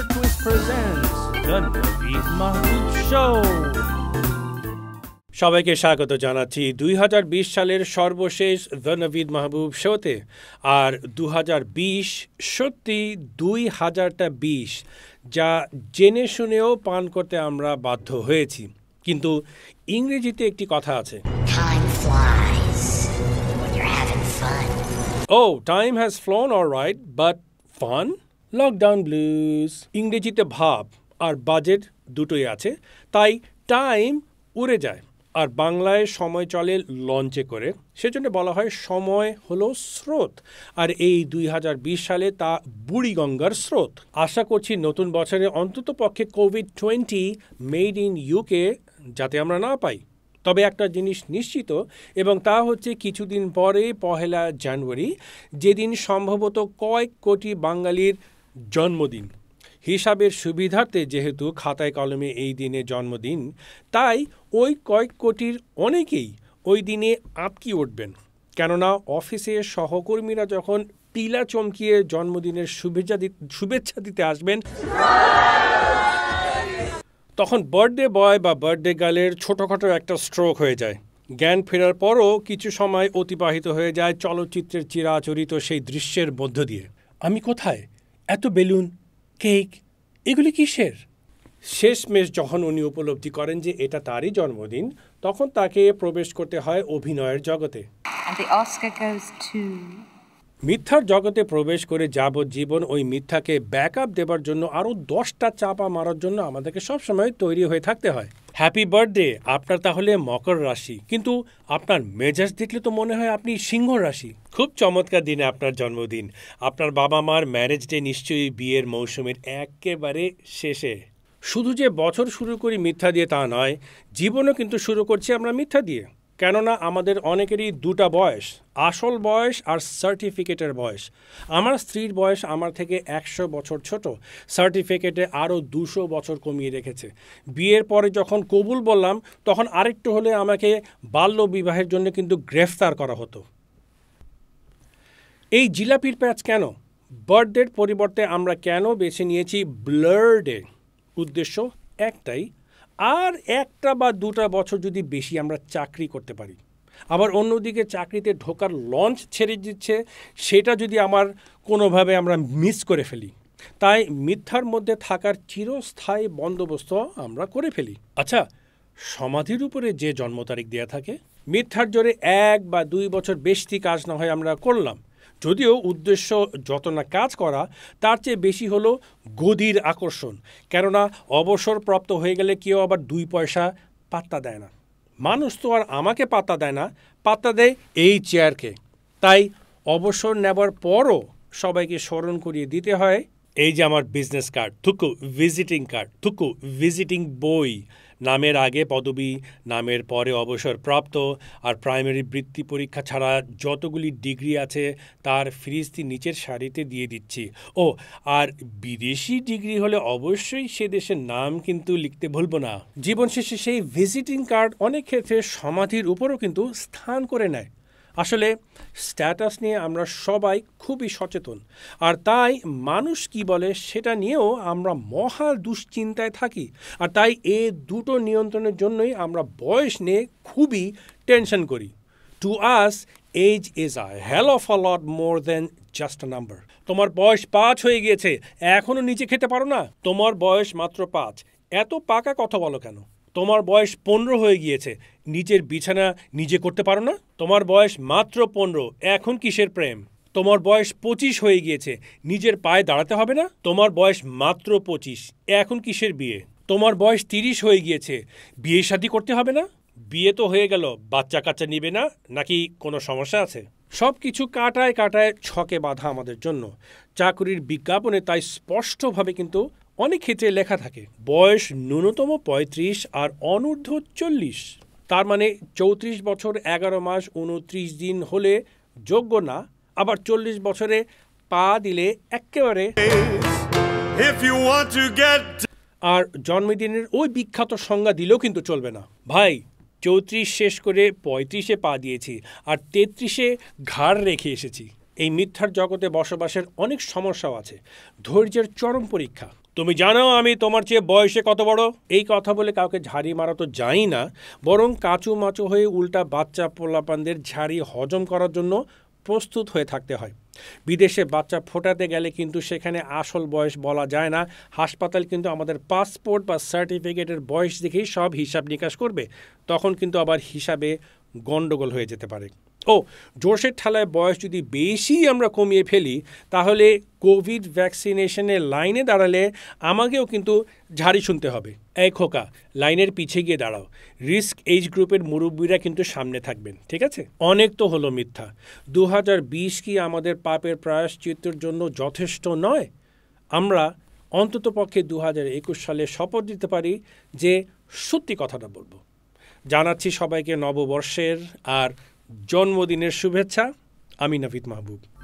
Mr. Twist presents Dunwoody Mahmood Show. সবাইকে স্বাগত জানাচ্ছি দুই বিশ সালের সর্বশেষ ধনবিদ নবীদ মাহবুব শোতে আর দু বিশ সত্যি দুই হাজারটা বিশ যা জেনে শুনেও পান করতে আমরা বাধ্য হয়েছি কিন্তু ইংরেজিতে একটি কথা আছে ও time has flown or right but fun lockdown blues ইংরেজিতে ভাব আর বাজেট দুটোই আছে তাই টাইম উড়ে যায় আর বাংলায় সময় চলে লঞ্চে করে সেজন্য বলা হয় সময় হলো স্রোত আর এই দুই সালে তা বুড়িগঙ্গার স্রোত আশা করছি নতুন বছরে অন্তত পক্ষে Covid twenty made in UK যাতে আমরা না পাই তবে একটা জিনিস নিশ্চিত এবং তা হচ্ছে কিছুদিন পরে পহেলা জানুয়ারি যেদিন সম্ভবত কয়েক কোটি বাঙালির জন্মদিন হিসাবের সুবিধার্থে যেহেতু খাতায় কলমে এই দিনে জন্মদিন তাই ওই কয়েক কোটির অনেকেই ওই দিনে আঁতকি উঠবেন কেননা অফিসে সহকর্মীরা যখন টিলা চমকিয়ে জন্মদিনের শুভেচ্ছা শুভেচ্ছা দিতে আসবেন তখন বার্থডে বয় বা বার্থডে গার্লের ছোটোখাটো একটা স্ট্রোক হয়ে যায় জ্ঞান ফেরার পরও কিছু সময় অতিবাহিত হয়ে যায় চলচ্চিত্রের চিরাচরিত সেই দৃশ্যের মধ্য দিয়ে আমি কোথায় এত বেলুন কেক এগুলি কিসের শেষমেশ যখন উনি উপলব্ধি করেন যে এটা তারই জন্মদিন তখন তাকে প্রবেশ করতে হয় অভিনয়ের জগতে মিথ্যার জগতে প্রবেশ করে যাবজ্জীবন ওই মিথ্যাকে ব্যাক দেবার জন্য আরও দশটা চাপা মারার জন্য আমাদেরকে সবসময় তৈরি হয়ে থাকতে হয় হ্যাপি বার্থডে আপনার তাহলে মকর রাশি কিন্তু আপনার মেজাজ দেখলে তো মনে হয় আপনি সিংহ রাশি খুব চমৎকার দিনে আপনার জন্মদিন আপনার বাবা মার ম্যারেজ ডে নিশ্চয়ই বিয়ের মৌসুমের একেবারে শেষে শুধু যে বছর শুরু করি মিথ্যা দিয়ে তা নয় জীবনও কিন্তু শুরু করছি আমরা মিথ্যা দিয়ে কেননা আমাদের অনেকেরই দুটা বয়স আসল বয়স আর সার্টিফিকেটের বয়স আমার স্ত্রীর বয়স আমার থেকে একশো বছর ছোট সার্টিফিকেটে আরও দুশো বছর কমিয়ে রেখেছে বিয়ের পরে যখন কবুল বললাম তখন আরেকটু হলে আমাকে বাল্য বিবাহের জন্য কিন্তু গ্রেফতার করা হতো এই জিলাপির প্যাচ কেন বার্থডের পরিবর্তে আমরা কেন বেছে নিয়েছি ব্লার্ডে উদ্দেশ্য একটাই আর একটা বা দুটা বছর যদি বেশি আমরা চাকরি করতে পারি আবার অন্যদিকে চাকরিতে ঢোকার লঞ্চ ছেড়ে দিচ্ছে সেটা যদি আমার কোনোভাবে আমরা মিস করে ফেলি তাই মিথ্যার মধ্যে থাকার চিরস্থায়ী বন্দোবস্ত আমরা করে ফেলি আচ্ছা সমাধির উপরে যে জন্ম তারিখ দেওয়া থাকে মিথ্যার জোরে এক বা দুই বছর বেশি কাজ না হয় আমরা করলাম যদিও উদ্দেশ্য যত না কাজ করা তার চেয়ে বেশি হলো গদির আকর্ষণ কেননা অবসরপ্রাপ্ত হয়ে গেলে কেউ আবার দুই পয়সা পাত্তা দেয় না মানুষ তো আর আমাকে পাত্তা দেয় না পাত্তা দেয় এই চেয়ারকে তাই অবসর নেবার পরও সবাইকে স্মরণ করিয়ে দিতে হয় এই যে আমার বিজনেস কার্ড থুকু ভিজিটিং কার্ড থুকু ভিজিটিং বই নামের আগে পদবি নামের পরে অবসরপ্রাপ্ত আর প্রাইমারি বৃত্তি পরীক্ষা ছাড়া যতগুলি ডিগ্রি আছে তার ফিরিস্তি নিচের সারিতে দিয়ে দিচ্ছি ও আর বিদেশি ডিগ্রি হলে অবশ্যই সে দেশের নাম কিন্তু লিখতে ভুলবো না জীবন শেষে সেই ভিজিটিং কার্ড অনেক ক্ষেত্রে সমাধির উপরও কিন্তু স্থান করে নেয় আসলে স্ট্যাটাস নিয়ে আমরা সবাই খুবই সচেতন আর তাই মানুষ কি বলে সেটা নিয়েও আমরা মহা দুশ্চিন্তায় থাকি আর তাই এ দুটো নিয়ন্ত্রণের জন্যই আমরা বয়স নিয়ে খুবই টেনশন করি to us age is a hell of a lot more than just a number তোমার বয়স পাঁচ হয়ে গিয়েছে এখনও নিচে খেতে পারো না তোমার বয়স মাত্র পাঁচ এত পাকা কথা বলো কেন তোমার বয়স পনেরো হয়ে গিয়েছে নিজের বিছানা নিজে করতে পারো না তোমার বয়স মাত্র পনেরো এখন কিসের প্রেম তোমার বয়স পঁচিশ হয়ে গিয়েছে নিজের পায়ে দাঁড়াতে হবে না তোমার বয়স মাত্র পঁচিশ এখন কিসের বিয়ে তোমার বয়স তিরিশ হয়ে গিয়েছে বিয়ে শাদি করতে হবে না বিয়ে তো হয়ে গেল বাচ্চা কাচ্চা নিবে না নাকি কোনো সমস্যা আছে সব কিছু কাটায় কাটায় ছকে বাধা আমাদের জন্য চাকরির বিজ্ঞাপনে তাই স্পষ্টভাবে কিন্তু অনেক ক্ষেত্রে লেখা থাকে বয়স ন্যূনতম ৩৫ আর অনূর্ধ্ব চল্লিশ তার মানে চৌত্রিশ বছর এগারো মাস উনত্রিশ দিন হলে যোগ্য না আবার চল্লিশ বছরে পা দিলে একেবারে আর জন্মদিনের ওই বিখ্যাত সংজ্ঞা দিলেও কিন্তু চলবে না ভাই চৌত্রিশ শেষ করে পঁয়ত্রিশে পা দিয়েছি আর তেত্রিশে ঘাড় রেখে এসেছি এই মিথ্যার জগতে বসবাসের অনেক সমস্যাও আছে ধৈর্যের চরম পরীক্ষা তুমি জানো আমি তোমার চেয়ে বয়সে কত বড় এই কথা বলে কাউকে ঝাড়ি মারা তো যাই না বরং কাঁচু মাচু হয়ে উল্টা বাচ্চা পোলাপানদের ঝাড়ি হজম করার জন্য প্রস্তুত হয়ে থাকতে হয় বিদেশে বাচ্চা ফোটাতে গেলে কিন্তু সেখানে আসল বয়স বলা যায় না হাসপাতাল কিন্তু আমাদের পাসপোর্ট বা সার্টিফিকেটের বয়স দেখেই সব হিসাব নিকাশ করবে তখন কিন্তু আবার হিসাবে গণ্ডগোল হয়ে যেতে পারে ও জোশের ঠালায় বয়স যদি বেশি আমরা কমিয়ে ফেলি তাহলে কোভিড ভ্যাকসিনেশনের লাইনে দাঁড়ালে আমাকেও কিন্তু ঝাড়ি শুনতে হবে এক খোকা লাইনের পিছিয়ে গিয়ে দাঁড়াও রিস্ক এজ গ্রুপের মুরব্বীরা কিন্তু সামনে থাকবেন ঠিক আছে অনেক তো হলো মিথ্যা দু কি আমাদের পাপের প্রায়শ্চিত্তর জন্য যথেষ্ট নয় আমরা অন্ততপক্ষে দু হাজার সালে শপথ দিতে পারি যে সত্যি কথাটা বলবো জানাচ্ছি সবাইকে নববর্ষের আর জন্মদিনের শুভেচ্ছা আমি নাফিদ মাহবুব